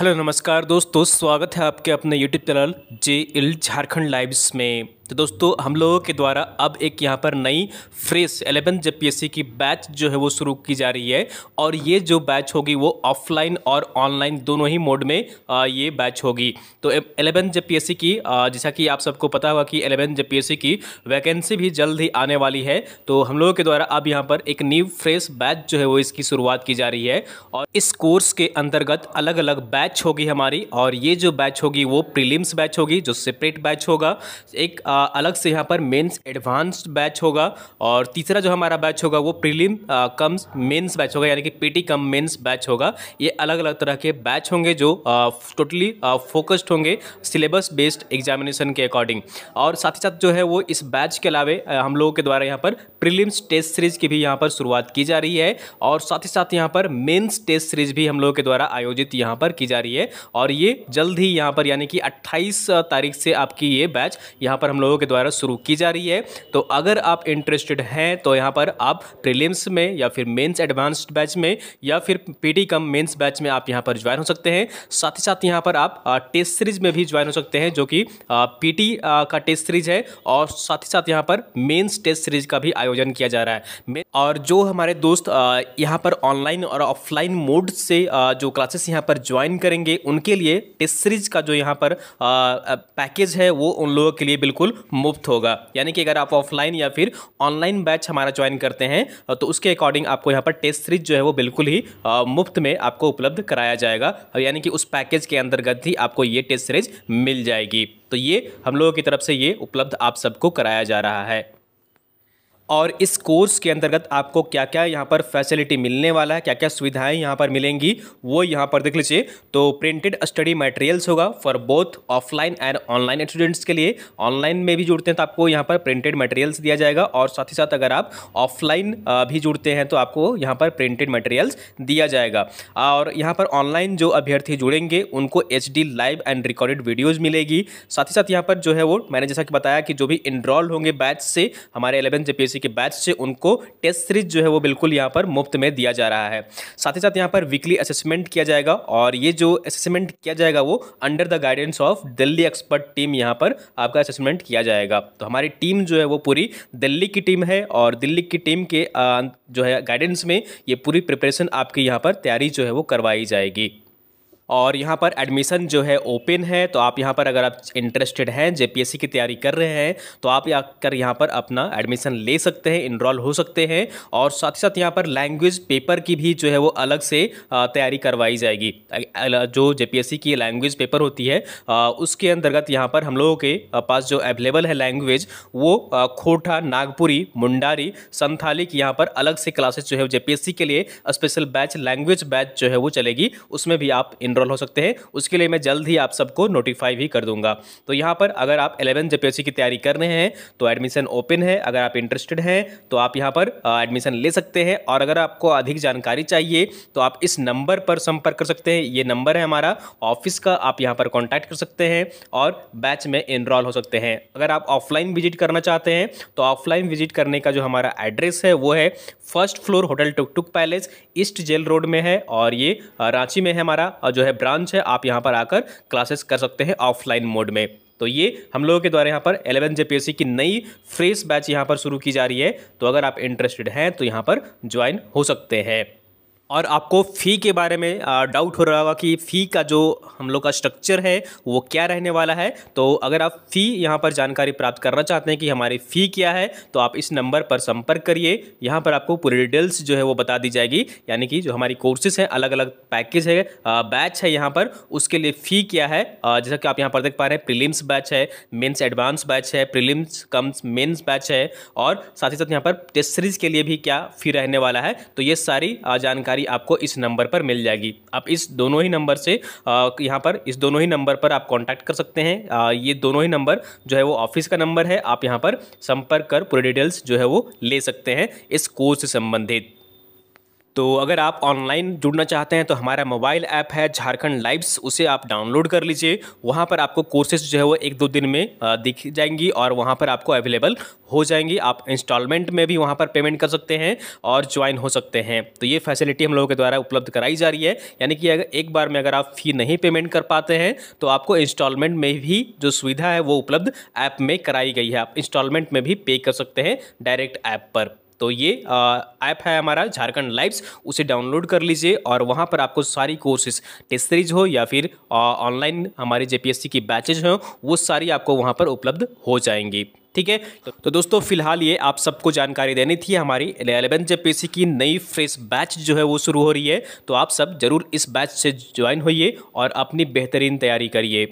hello नमस्कार दोस्तों स्वागत है आपके अपने यूट्यूब चैनल जे इल झारखंड लाइव्स में तो दोस्तों हम लोगों के द्वारा अब एक यहाँ पर नई फ्रेश एलेवन जेपीएससी की बैच जो है वो शुरू की जा रही है और ये जो बैच होगी वो ऑफलाइन और ऑनलाइन दोनों ही मोड में ये बैच होगी तो एलेवन जेपीएससी की जैसा कि आप सबको पता होगा कि एलेवन जेपीएससी की वैकेंसी भी जल्द ही आने वाली है तो हम लोगों के द्वारा अब यहाँ पर एक न्यू फ्रेश बैच जो है वो इसकी शुरुआत की जा रही है और इस कोर्स के अंतर्गत अलग अलग बैच होगी हमारी और ये जो बैच होगी वो प्रीलिम्स बैच होगी जो सेपरेट बैच होगा एक अलग से यहाँ पर मेंस एडवांस्ड बैच होगा और तीसरा जो हमारा बैच होगा वो प्रीलिम कम मेंस बैच होगा यानी कि पीटी कम मेंस बैच होगा ये अलग अलग तरह के बैच होंगे जो टोटली फोकस्ड होंगे सिलेबस बेस्ड एग्जामिनेशन के अकॉर्डिंग और साथ ही साथ जो है वो इस बैच के अलावे हम लोगों के द्वारा यहाँ पर प्रिलिम्स टेस्ट सीरीज की भी यहाँ पर शुरुआत की जा रही है और साथ ही साथ यहाँ पर मेन्स टेस्ट सीरीज भी हम लोगों के द्वारा आयोजित यहाँ पर की जा रही है और ये जल्द ही यहाँ पर यानी कि अट्ठाईस तारीख से आपकी ये बैच यहाँ पर हम लोगों के द्वारा शुरू की जा रही है तो अगर आप इंटरेस्टेड हैं तो यहाँ पर आप प्रीलिम्स में या फिर मेंस एडवांस्ड बैच में या फिर पीटी कम मेंस बैच में आप यहाँ पर ज्वाइन हो सकते हैं साथ ही साथ यहाँ पर आप टेस्ट सीरीज में भी ज्वाइन हो सकते हैं जो कि टी का टेस्ट सीरीज है और साथ ही साथ यहाँ पर मेन्स टेस्ट सीरीज का भी आयोजन किया जा रहा है और जो हमारे दोस्त यहाँ पर ऑनलाइन और ऑफलाइन मोड से जो क्लासेस यहाँ पर ज्वाइन करेंगे उनके लिए टेस्ट सीरीज का जो यहाँ पर पैकेज है वो उन लोगों के लिए बिल्कुल मुफ्त होगा यानी कि अगर आप ऑफलाइन या फिर ऑनलाइन बैच हमारा ज्वाइन करते हैं तो उसके अकॉर्डिंग आपको यहाँ पर टेस्ट सीरीज जो है वो बिल्कुल ही मुफ्त में आपको उपलब्ध कराया जाएगा यानी कि उस पैकेज के अंतर्गत ही आपको ये टेस्ट सीरीज मिल जाएगी तो ये हम लोगों की तरफ से ये उपलब्ध आप सबको कराया जा रहा है और इस कोर्स के अंतर्गत आपको क्या क्या यहाँ पर फैसिलिटी मिलने वाला है क्या क्या सुविधाएं यहाँ पर मिलेंगी वो यहाँ पर देख लीजिए तो प्रिंटेड स्टडी मटेरियल्स होगा for both offline and online students के लिए ऑनलाइन में भी जुड़ते हैं तो आपको यहाँ पर प्रिंटेड मटेरियल्स दिया जाएगा और साथ ही साथ अगर आप ऑफलाइन भी जुड़ते हैं तो आपको यहाँ पर प्रिंटेड मटेरियल्स दिया जाएगा और यहाँ पर ऑनलाइन जो अभ्यर्थी जुड़ेंगे उनको H live and recorded videos मिलेगी साथ ही साथ यहाँ पर जो है वो मैंने जैसा कि बताया कि जो भी इनरोल होंगे बैच से हमारे एलेवन जे यूजीसी के बैच से उनको टेस्ट सीरीज जो है वो बिल्कुल यहाँ पर मुफ्त में दिया जा रहा है साथ ही साथ यहाँ पर वीकली असेसमेंट किया जाएगा और ये जो असेसमेंट किया जाएगा वो under the guidance of Delhi expert team यहाँ पर आपका असेसमेंट किया जाएगा तो हमारी टीम जो है वो पूरी दिल्ली की टीम है और दिल्ली की टीम के जो है गाइडेंस में ये पूरी प्रिपरेशन आपकी यहाँ पर तैयारी जो है वो करवाई जाएगी और यहाँ पर एडमिशन जो है ओपन है तो आप यहाँ पर अगर आप इंटरेस्टेड हैं जेपीएससी की तैयारी कर रहे हैं तो आप आकर यहाँ पर अपना एडमिशन ले सकते हैं इनरोल हो सकते हैं और साथ ही साथ यहाँ पर लैंग्वेज पेपर की भी जो है वो अलग से तैयारी करवाई जाएगी जो जेपीएससी की लैंग्वेज पेपर होती है उसके अंतर्गत यहाँ पर हम लोगों के पास जो अवेलेबल है लैंग्वेज वो खोटा नागपुरी मुंडारी संथाली की यहाँ पर अलग से क्लासेज जो है जे के लिए स्पेशल बैच लैंग्वेज बैच जो है वो चलेगी उसमें भी आप इन इनरोल हो सकते हैं उसके लिए मैं जल्द ही आप सबको नोटिफाई भी कर दूंगा तो यहाँ पर अगर आप एलेवन जे की तैयारी कर रहे हैं तो एडमिशन ओपन है अगर आप इंटरेस्टेड हैं तो आप यहाँ पर एडमिशन ले सकते हैं और अगर आपको अधिक जानकारी चाहिए तो आप इस नंबर पर संपर्क कर सकते हैं ये नंबर है हमारा ऑफिस का आप यहाँ पर कॉन्टैक्ट कर सकते हैं और बैच में इनरोल हो सकते हैं अगर आप ऑफलाइन विजिट करना चाहते हैं तो ऑफलाइन विजिट करने का जो हमारा एड्रेस है वो है first floor hotel tuk tuk palace east jail road में है और ये रांची में है हमारा जो है ब्रांच है आप यहाँ पर आकर क्लासेस कर सकते हैं ऑफलाइन मोड में तो ये हम लोगों के द्वारा यहाँ पर एलेवन जेपीएससी की नई फ्रेश बैच यहाँ पर शुरू की जा रही है तो अगर आप इंटरेस्टेड हैं तो यहाँ पर ज्वाइन हो सकते हैं और आपको फ़ी के बारे में डाउट हो रहा होगा कि फ़ी का जो हम लोग का स्ट्रक्चर है वो क्या रहने वाला है तो अगर आप फ़ी यहाँ पर जानकारी प्राप्त करना चाहते हैं कि हमारी फ़ी क्या है तो आप इस नंबर पर संपर्क करिए यहाँ पर आपको पूरी डिटेल्स जो है वो बता दी जाएगी यानी कि जो हमारी कोर्सेज़ हैं अलग अलग पैकेज है बैच है यहाँ पर उसके लिए फ़ी क्या है जैसा कि आप यहाँ पर देख पा रहे हैं प्रिलिम्स बैच है मेन्स एडवांस बैच है प्रिलिम्स कम्स मेन्स बैच है और साथ ही साथ यहाँ पर टेस्ट सीरीज़ के लिए भी क्या फ़ी रहने वाला है तो ये सारी जानकारी जानकारी आपको इस नंबर पर मिल जाएगी आप इस दोनों ही नंबर से यहाँ पर इस दोनों ही नंबर पर आप कॉन्टैक्ट कर सकते हैं ये दोनों ही नंबर जो है वो ऑफिस का नंबर है आप यहाँ पर संपर्क कर पूरे डिटेल्स जो है वो ले सकते हैं इस कोर्स से संबंधित तो अगर आप ऑनलाइन जुड़ना चाहते हैं तो हमारा मोबाइल ऐप है झारखंड लाइव्स उसे आप डाउनलोड कर लीजिए वहाँ पर आपको कोर्सेज जो है वो एक दो दिन में दिख जाएंगी और वहाँ पर आपको अवेलेबल हो जाएंगी आप इंस्टॉलमेंट में भी वहाँ पर पेमेंट कर सकते हैं और ज्वाइन हो सकते हैं तो ये फैसिलिटी हम लोगों के द्वारा उपलब्ध कराई जा रही है यानी कि अगर एक बार में अगर आप फ़ी नहीं पेमेंट कर पाते हैं तो आपको इंस्टॉलमेंट में भी जो सुविधा है वो उपलब्ध ऐप में कराई गई है आप इंस्टॉलमेंट में भी पे कर सकते हैं डायरेक्ट ऐप पर तो ये ऐप है हमारा झारखंड लाइव्स उसे डाउनलोड कर लीजिए और वहाँ पर आपको सारी कोर्सेज टेस्ट सीरीज हो या फिर ऑनलाइन हमारी जे की बैचेज हों वो सारी आपको वहाँ पर उपलब्ध हो जाएंगी ठीक है तो दोस्तों फिलहाल ये आप सबको जानकारी देनी थी हमारी एलेवेंथ जे की नई फ्रेश बैच जो है वो शुरू हो रही है तो आप सब जरूर इस बैच से ज्वाइन होइए और अपनी बेहतरीन तैयारी करिए